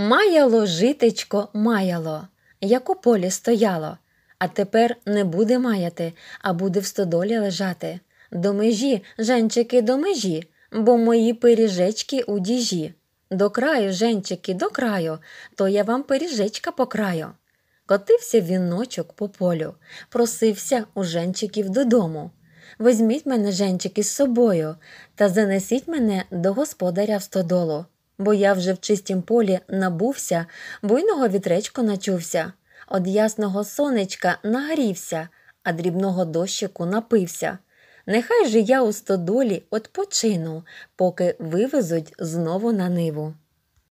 Маяло житечко маяло, як у полі стояло, а тепер не буде маяти, а буде в стодолі лежати. До межі, женчики, до межі, бо мої пиріжечки у діжі. До краю, женчики, до краю, то я вам пиріжечка по краю. Котився віночок по полю, просився у женчиків додому. Візьміть мене, женчики, з собою, та занесіть мене до господаря в стодолу бо я вже в чистім полі набувся, буйного вітречку начувся, од ясного сонечка нагрівся, а дрібного дощику напився. Нехай же я у стодолі отпочину, поки вивезуть знову на ниву.